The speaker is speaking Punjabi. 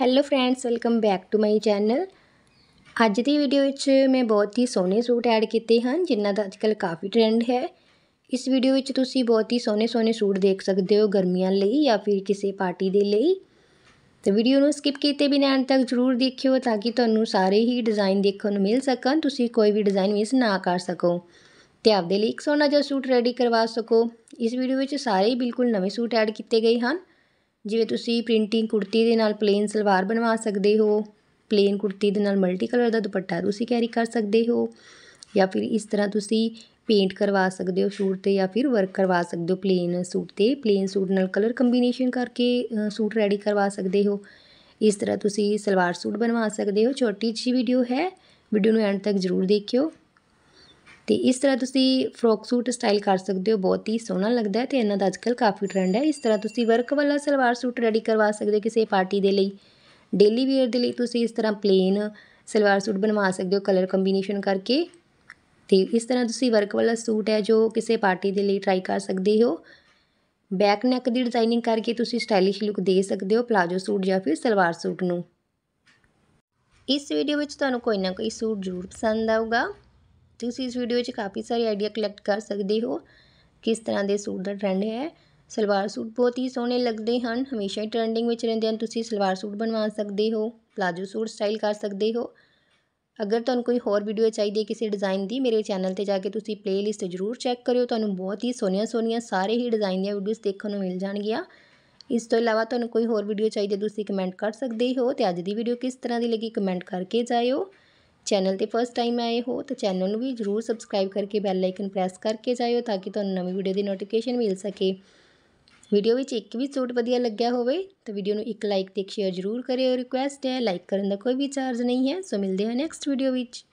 hello friends welcome back to my channel ਅੱਜ ਦੀ ਵੀਡੀਓ ਵਿੱਚ ਮੈਂ ਬਹੁਤ ਹੀ ਸੋਹਣੇ ਸੂਟ ਐਡ ਕੀਤੇ ਹਨ ਜਿਨ੍ਹਾਂ ਦਾ ਅੱਜਕੱਲ ਕਾਫੀ ਟ੍ਰੈਂਡ ਹੈ ਇਸ ਵੀਡੀਓ ਵਿੱਚ ਤੁਸੀਂ ਬਹੁਤ ਹੀ ਸੋਹਣੇ ਸੋਹਣੇ ਸੂਟ ਦੇਖ ਸਕਦੇ ਹੋ ਗਰਮੀਆਂ ਲਈ ਜਾਂ ਫਿਰ ਕਿਸੇ ਪਾਰਟੀ ਦੇ ਲਈ ਤੇ ਵੀਡੀਓ ਨੂੰ ਸਕਿਪ ਕੀਤੇ ਬਿਨਾਂ ਅੰਤ ਤੱਕ ਜ਼ਰੂਰ ਦੇਖਿਓ ਤਾਂ ਕਿ ਤੁਹਾਨੂੰ ਸਾਰੇ ਹੀ ਡਿਜ਼ਾਈਨ ਦੇਖਣ ਨੂੰ ਮਿਲ ਸਕਣ ਤੁਸੀਂ ਕੋਈ ਵੀ ਡਿਜ਼ਾਈਨ ਮਿਸ ਨਾ ਕਰ ਸਕੋ ਤੇ ਆਪਦੇ ਲਈ ਇੱਕ ਸੋਹਣਾ ਜਿਹਾ ਸੂਟ ਰੈਡੀ ਕਰਵਾ ਸਕੋ ਇਸ ਵੀਡੀਓ ਵਿੱਚ ਸਾਰੇ ਹੀ ਬਿਲਕੁਲ ਨਵੇਂ ਸੂਟ ਐਡ ਕੀਤੇ ਗਏ ਹਨ ਜਿਵੇਂ ਤੁਸੀਂ ਪ੍ਰਿੰਟਿੰਗ ਕੁੜਤੀ ਦੇ ਨਾਲ ਪਲੇਨ ਸਲਵਾਰ ਬਣਵਾ ਸਕਦੇ ਹੋ ਪਲੇਨ ਕੁੜਤੀ ਦੇ ਨਾਲ ਮਲਟੀ ਕਲਰ ਦਾ ਦੁਪੱਟਾ ਤੁਸੀਂ ਕੈਰੀ ਕਰ ਸਕਦੇ ਹੋ ਜਾਂ ਫਿਰ ਇਸ ਤਰ੍ਹਾਂ ਤੁਸੀਂ ਪੇਂਟ ਕਰਵਾ ਸਕਦੇ ਹੋ ਸੂਟ ਤੇ ਜਾਂ ਫਿਰ ਵਰਕ ਕਰਵਾ ਸਕਦੇ ਹੋ ਪਲੇਨ ਸੂਟ ਤੇ ਪਲੇਨ ਸੂਟ ਨਾਲ ਕਲਰ ਕੰਬੀਨੇਸ਼ਨ ਕਰਕੇ ਸੂਟ ਰੈਡੀ ਕਰਵਾ ਸਕਦੇ ਹੋ ਇਸ ਤਰ੍ਹਾਂ ਤੁਸੀਂ ਸਲਵਾਰ ਸੂਟ ਬਣਵਾ ਸਕਦੇ ਹੋ ਛੋਟੀ ਜੀ ਵੀਡੀਓ ਹੈ ਵੀਡੀਓ ਨੂੰ ਐਂਡ ਤੱਕ ਜ਼ਰੂਰ ਦੇਖਿਓ ਤੇ ਇਸ ਤਰ੍ਹਾਂ ਤੁਸੀਂ ਫਰੋਕ ਸੂਟ ਸਟਾਈਲ ਕਰ ਸਕਦੇ ਹੋ ਬਹੁਤ ਹੀ ਸੋਹਣਾ ਲੱਗਦਾ ਹੈ ਤੇ ਇਹਨਾਂ ਦਾ ਅੱਜਕੱਲ ਕਾਫੀ ਟ੍ਰੈਂਡ ਹੈ ਇਸ ਤਰ੍ਹਾਂ ਤੁਸੀਂ ਵਰਕ ਵਾਲਾ ਸਲਵਾਰ ਸੂਟ ਰੈਡੀ ਕਰਵਾ ਸਕਦੇ ਹੋ ਕਿਸੇ ਪਾਰਟੀ ਦੇ ਲਈ ਡੇਲੀ ਵੇਅਰ ਦੇ ਲਈ ਤੁਸੀਂ ਇਸ ਤਰ੍ਹਾਂ ਪਲੇਨ ਸਲਵਾਰ ਸੂਟ ਬਣਵਾ ਸਕਦੇ ਹੋ ਕਲਰ ਕੰਬੀਨੇਸ਼ਨ ਕਰਕੇ ਤੇ ਇਸ ਤਰ੍ਹਾਂ ਤੁਸੀਂ ਵਰਕ ਵਾਲਾ ਸੂਟ ਹੈ ਜੋ ਕਿਸੇ ਪਾਰਟੀ ਦੇ ਲਈ ਟਰਾਈ ਕਰ ਸਕਦੇ ਹੋ ਬੈਕ ਨੈਕ ਦੀ ਡਿਜ਼ਾਈਨਿੰਗ ਕਰਕੇ ਤੁਸੀਂ ਸਟਾਈਲਿਸ਼ ਲੁੱਕ ਦੇ ਸਕਦੇ ਹੋ ਪਲਾਜੋ ਸੂਟ ਜਾਂ ਫਿਰ ਸਲਵਾਰ ਸੂਟ ਨੂੰ ਇਸ ਵੀਡੀਓ ਵਿੱਚ ਤੁਹਾਨੂੰ ਕੋਈ ਨਾ ਕੋਈ ਸੂਟ ਜ਼ਰੂਰ ਪਸੰਦ ਆਊਗਾ ਤੁਸੀਂ ਇਸ ਵੀਡੀਓ 'ਚ ਕਾਫੀ ਸਾਰੇ ਆਈਡੀਆ ਕਲੈਕਟ ਕਰ ਸਕਦੇ ਹੋ ਕਿਸ ਤਰ੍ਹਾਂ ਦੇ ਸੂਟ ਦਾ ਟ੍ਰੈਂਡ ਹੈ ਸਲਵਾਰ ਸੂਟ ਬਹੁਤ ਹੀ ਸੋਹਣੇ ਲੱਗਦੇ ਹਨ ਹਮੇਸ਼ਾ ਹੀ ਟ੍ਰੈਂਡਿੰਗ ਵਿੱਚ ਰਹਿੰਦੇ ਹਨ ਤੁਸੀਂ ਸਲਵਾਰ ਸੂਟ ਬਣਵਾ ਸਕਦੇ ਹੋ ਪਲਾਜੋ ਸੂਟ ਸਟਾਈਲ ਕਰ ਸਕਦੇ ਹੋ ਅਗਰ ਤੁਹਾਨੂੰ ਕੋਈ ਹੋਰ ਵੀਡੀਓ ਚਾਹੀਦੀ ਹੈ ਕਿਸੇ ਡਿਜ਼ਾਈਨ ਦੀ ਮੇਰੇ ਚੈਨਲ ਤੇ ਜਾ ਕੇ ਤੁਸੀਂ ਪਲੇਲਿਸਟ ਜ਼ਰੂਰ ਚੈੱਕ ਕਰਿਓ ਤੁਹਾਨੂੰ ਬਹੁਤ ਹੀ ਸੋਹਣੀਆਂ ਸੋਹਣੀਆਂ ਸਾਰੇ ਹੀ ਡਿਜ਼ਾਈਨ ਦੀਆਂ ਵੀਡੀਓਜ਼ ਦੇਖਣ ਨੂੰ ਮਿਲ ਜਾਣਗੀਆਂ ਇਸ ਤੋਂ ਇਲਾਵਾ ਤੁਹਾਨੂੰ ਕੋਈ ਹੋਰ ਵੀਡੀਓ ਚਾਹੀਦੀ ਤੁਸੀਂ ਕਮੈਂਟ ਕਰ ਸਕਦੇ ਹੋ ਤੇ ਅੱਜ ਦੀ ਵੀਡੀਓ ਕਿਸ ਤਰ੍ਹਾਂ ਦੀ ਲੱਗੀ ਕਮੈਂਟ ਕਰਕੇ ਜਾਇਓ ਚੈਨਲ ਤੇ ਫਸਟ ਟਾਈਮ ਆਏ ਹੋ ਤਾਂ ਚੈਨਲ ਨੂੰ ਵੀ ਜਰੂਰ ਸਬਸਕ੍ਰਾਈਬ ਕਰਕੇ ਬੈਲ ਆਈਕਨ ਪ੍ਰੈਸ ਕਰਕੇ ਜਾਇਓ ਤਾਂ ਕਿ ਤੁਹਾਨੂੰ ਨਵੀਂ ਵੀਡੀਓ ਦੀ ਨੋਟੀਫਿਕੇਸ਼ਨ ਮਿਲ ਸਕੇ ਵੀਡੀਓ ਵਿੱਚ ਇੱਕ ਵੀ ਸੂਟ ਵਧੀਆ ਲੱਗਿਆ ਹੋਵੇ ਤਾਂ ਵੀਡੀਓ ਨੂੰ ਇੱਕ ਲਾਈਕ ਤੇ ਸ਼ੇਅਰ ਜਰੂਰ ਕਰਿਓ ਰਿਕੁਐਸਟ ਹੈ ਲਾਈਕ ਕਰਨ ਦਾ ਕੋਈ ਵੀ ਚਾਰਜ ਨਹੀਂ ਹੈ ਸੋ ਮਿਲਦੇ ਹਾਂ ਨੈਕਸਟ ਵੀਡੀਓ ਵਿੱਚ